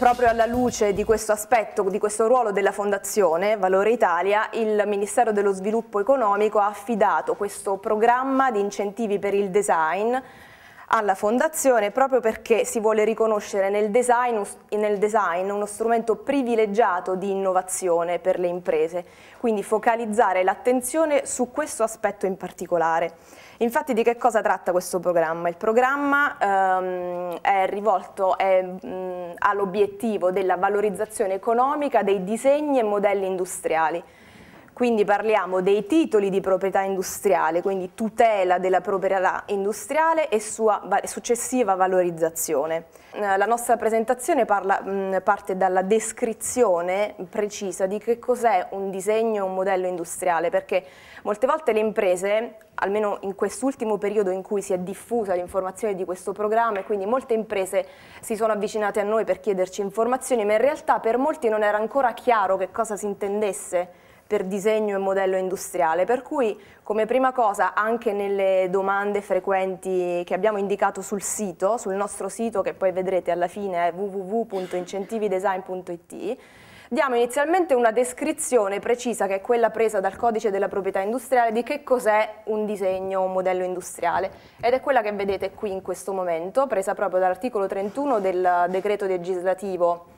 Proprio alla luce di questo aspetto, di questo ruolo della Fondazione Valore Italia, il Ministero dello Sviluppo Economico ha affidato questo programma di incentivi per il design alla Fondazione proprio perché si vuole riconoscere nel design, nel design, uno strumento privilegiato di innovazione per le imprese, quindi focalizzare l'attenzione su questo aspetto in particolare. Infatti di che cosa tratta questo programma? Il programma ehm, è rivolto all'obiettivo della valorizzazione economica dei disegni e modelli industriali quindi parliamo dei titoli di proprietà industriale, quindi tutela della proprietà industriale e sua successiva valorizzazione. Eh, la nostra presentazione parla, mm, parte dalla descrizione precisa di che cos'è un disegno, un modello industriale, perché molte volte le imprese almeno in quest'ultimo periodo in cui si è diffusa l'informazione di questo programma e quindi molte imprese si sono avvicinate a noi per chiederci informazioni, ma in realtà per molti non era ancora chiaro che cosa si intendesse per disegno e modello industriale, per cui come prima cosa anche nelle domande frequenti che abbiamo indicato sul sito, sul nostro sito che poi vedrete alla fine è www.incentividesign.it, diamo inizialmente una descrizione precisa che è quella presa dal codice della proprietà industriale di che cos'è un disegno o un modello industriale ed è quella che vedete qui in questo momento, presa proprio dall'articolo 31 del decreto legislativo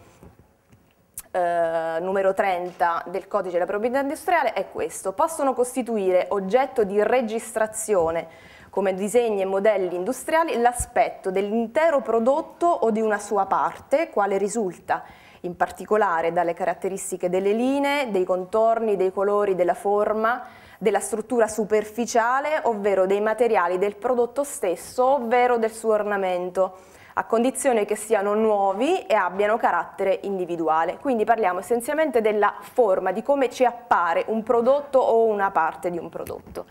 eh, numero 30 del codice della proprietà industriale è questo. Possono costituire oggetto di registrazione come disegni e modelli industriali l'aspetto dell'intero prodotto o di una sua parte, quale risulta in particolare dalle caratteristiche delle linee, dei contorni, dei colori, della forma, della struttura superficiale, ovvero dei materiali del prodotto stesso, ovvero del suo ornamento a condizione che siano nuovi e abbiano carattere individuale. Quindi parliamo essenzialmente della forma, di come ci appare un prodotto o una parte di un prodotto.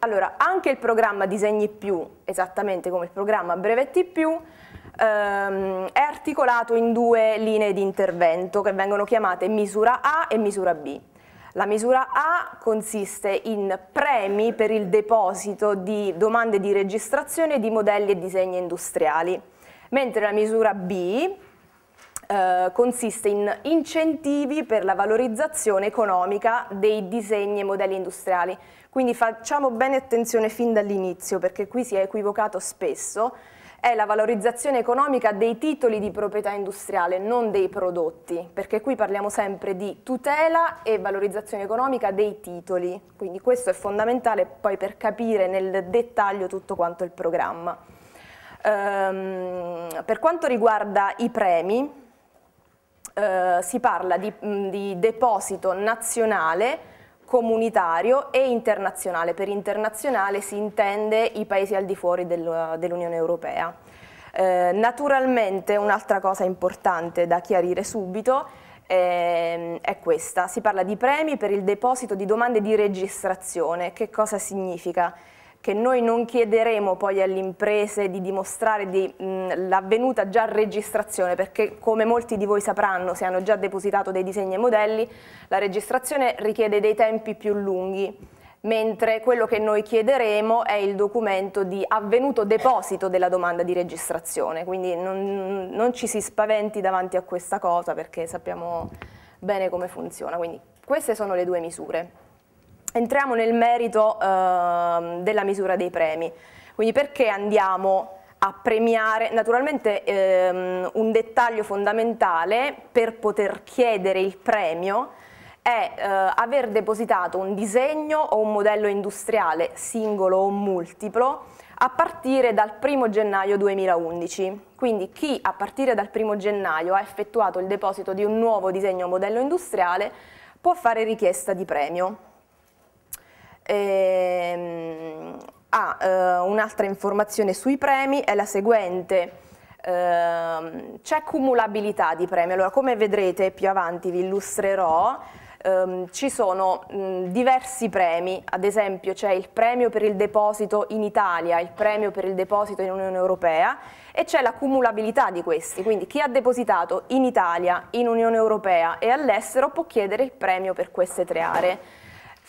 Allora, anche il programma Disegni più, esattamente come il programma Brevetti più, ehm, è articolato in due linee di intervento che vengono chiamate misura A e misura B. La misura A consiste in premi per il deposito di domande di registrazione di modelli e disegni industriali mentre la misura B eh, consiste in incentivi per la valorizzazione economica dei disegni e modelli industriali. Quindi facciamo bene attenzione fin dall'inizio perché qui si è equivocato spesso è la valorizzazione economica dei titoli di proprietà industriale, non dei prodotti, perché qui parliamo sempre di tutela e valorizzazione economica dei titoli, quindi questo è fondamentale poi per capire nel dettaglio tutto quanto il programma. Ehm, per quanto riguarda i premi, eh, si parla di, mm, di deposito nazionale comunitario e internazionale. Per internazionale si intende i paesi al di fuori del, dell'Unione Europea. Eh, naturalmente un'altra cosa importante da chiarire subito ehm, è questa, si parla di premi per il deposito di domande di registrazione. Che cosa significa? che noi non chiederemo poi alle imprese di dimostrare di, l'avvenuta già registrazione, perché come molti di voi sapranno se hanno già depositato dei disegni e modelli, la registrazione richiede dei tempi più lunghi mentre quello che noi chiederemo è il documento di avvenuto deposito della domanda di registrazione, quindi non, non, ci si spaventi davanti a questa cosa perché sappiamo bene come funziona, quindi queste sono le due misure. Entriamo nel merito eh, della misura dei premi, quindi perché andiamo a premiare, naturalmente ehm, un dettaglio fondamentale per poter chiedere il premio è eh, aver depositato un disegno o un modello industriale singolo o multiplo a partire dal 1 gennaio 2011. Quindi chi a partire dal 1 gennaio ha effettuato il deposito di un nuovo disegno o modello industriale può fare richiesta di premio. Ehm, ah, eh, un'altra informazione sui premi è la seguente. Ehm, c'è cumulabilità di premi, allora come vedrete più avanti vi illustrerò, ehm, ci sono mh, diversi premi, ad esempio c'è il premio per il deposito in Italia, il premio per il deposito in Unione Europea e c'è la cumulabilità di questi, quindi chi ha depositato in Italia, in Unione Europea e all'estero può chiedere il premio per queste tre aree.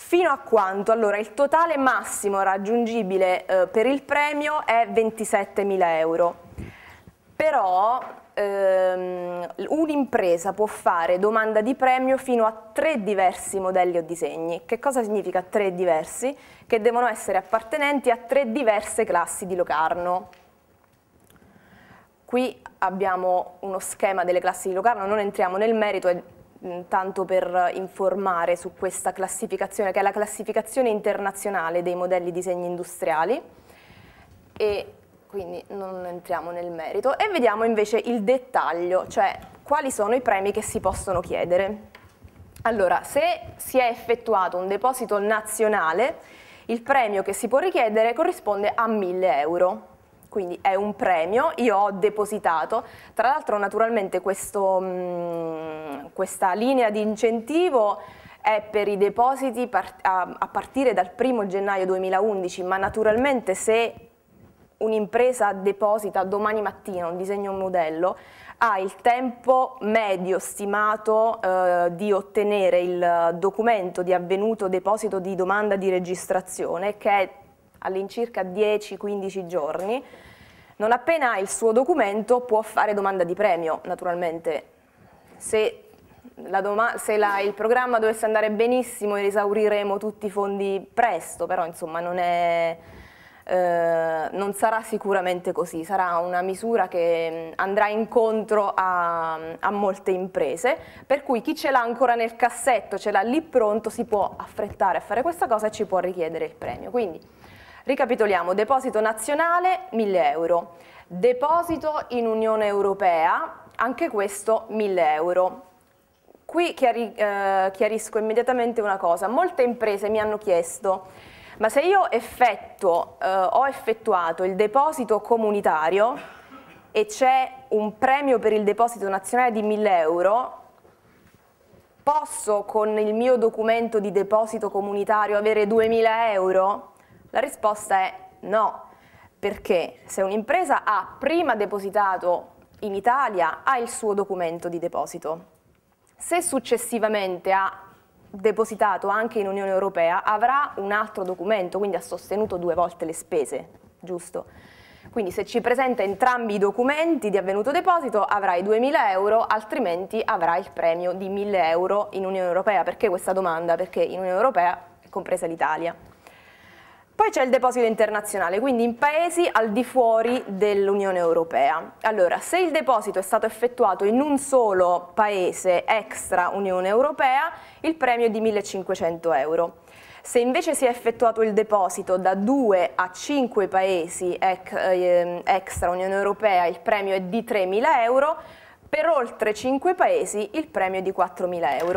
Fino a quanto? Allora, il totale massimo raggiungibile eh, per il premio è 27.000 euro. Però ehm, un'impresa può fare domanda di premio fino a tre diversi modelli o disegni. Che cosa significa tre diversi? Che devono essere appartenenti a tre diverse classi di Locarno. Qui abbiamo uno schema delle classi di Locarno, non entriamo nel merito, Mm, tanto per informare su questa classificazione, che è la classificazione internazionale dei modelli di segni industriali, e quindi non entriamo nel merito, e vediamo invece il dettaglio, cioè quali sono i premi che si possono chiedere. Allora, se si è effettuato un deposito nazionale, il premio che si può richiedere corrisponde a 1000 euro quindi è un premio, io ho depositato, tra l'altro naturalmente questo, mh, mm, questa linea di incentivo è per i depositi par a, a partire dal 1 gennaio 2011, ma naturalmente se un'impresa deposita domani mattina un disegno modello ha il tempo medio stimato eh, di ottenere il documento di avvenuto deposito di domanda di registrazione che è all'incirca 10-15 giorni. Non appena ha il suo documento può fare domanda di premio, naturalmente. Se, la se la, il programma dovesse andare benissimo e esauriremo tutti i fondi presto, però insomma non, è, eh, non sarà sicuramente così, sarà una misura che mm, andrà incontro a, a molte imprese, per cui chi ce l'ha ancora nel cassetto, ce l'ha lì pronto, si può affrettare a fare questa cosa e ci può richiedere il premio. Quindi, Ricapitoliamo, deposito nazionale 1000 euro, deposito in Unione Europea, anche questo 1000 euro. Qui chiari, eh, chiarisco immediatamente una cosa, molte imprese mi hanno chiesto ma se io effettuo, eh, ho effettuato il deposito comunitario e c'è un premio per il deposito nazionale di 1000 euro, posso con il mio documento di deposito comunitario avere 2000 euro? La risposta è no, perché se un'impresa ha prima depositato in Italia ha il suo documento di deposito. Se successivamente ha depositato anche in Unione Europea avrà un altro documento, quindi ha sostenuto due volte le spese, giusto? Quindi se ci presenta entrambi i documenti di avvenuto deposito avrai 2.000 euro, altrimenti avrai il premio di 1.000 euro in Unione Europea. Perché questa domanda? Perché in Unione Europea è compresa l'Italia. Poi c'è il deposito internazionale, quindi in paesi al di fuori dell'Unione Europea. Allora, se il deposito è stato effettuato in un solo paese extra Unione Europea, il premio è di 1500 euro. Se invece si è effettuato il deposito da 2 a 5 paesi ehm, extra Unione Europea, il premio è di 3.000 euro, per oltre 5 paesi il premio è di 4.000 euro.